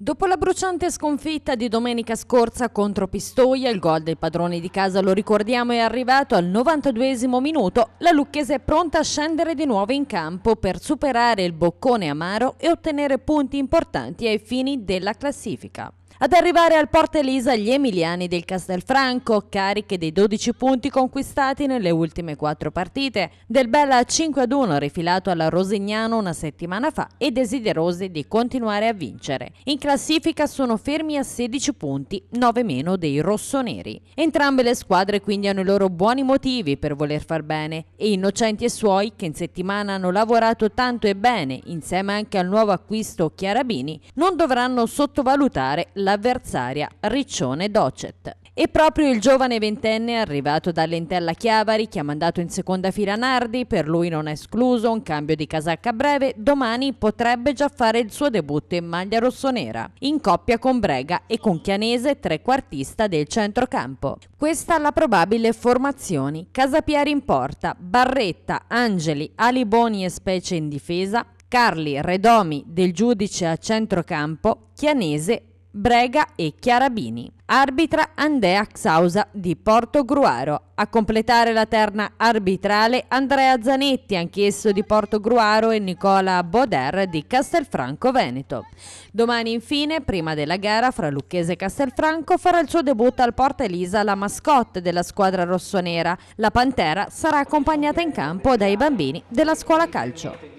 Dopo la bruciante sconfitta di domenica scorsa contro Pistoia, il gol dei padroni di casa, lo ricordiamo, è arrivato al 92 minuto. La Lucchese è pronta a scendere di nuovo in campo per superare il boccone amaro e ottenere punti importanti ai fini della classifica. Ad arrivare al Porta Elisa gli emiliani del Castelfranco, cariche dei 12 punti conquistati nelle ultime quattro partite, del Bella 5 ad 1 rifilato alla Rosignano una settimana fa e desiderosi di continuare a vincere. In classifica sono fermi a 16 punti, 9 meno dei rossoneri. Entrambe le squadre quindi hanno i loro buoni motivi per voler far bene e Innocenti e Suoi, che in settimana hanno lavorato tanto e bene, insieme anche al nuovo acquisto Chiarabini, non dovranno sottovalutare l'avversaria Riccione Docet. E proprio il giovane ventenne arrivato dall'Entella Chiavari, che ha mandato in seconda fila Nardi, per lui non è escluso un cambio di casacca breve, domani potrebbe già fare il suo debutto in maglia rossonera, in coppia con Brega e con Chianese, trequartista del centrocampo. Questa la probabile formazione. Casapieri in porta, Barretta, Angeli, Aliboni e Specie in difesa, Carli Redomi del giudice a centrocampo, Chianese Brega e Chiarabini. Arbitra Andrea Xausa di Porto Gruaro. A completare la terna arbitrale Andrea Zanetti, anch'esso di Porto Gruaro, e Nicola Boder di Castelfranco Veneto. Domani infine, prima della gara fra Lucchese e Castelfranco, farà il suo debutto al Porta Elisa la mascotte della squadra rossonera. La Pantera sarà accompagnata in campo dai bambini della scuola calcio.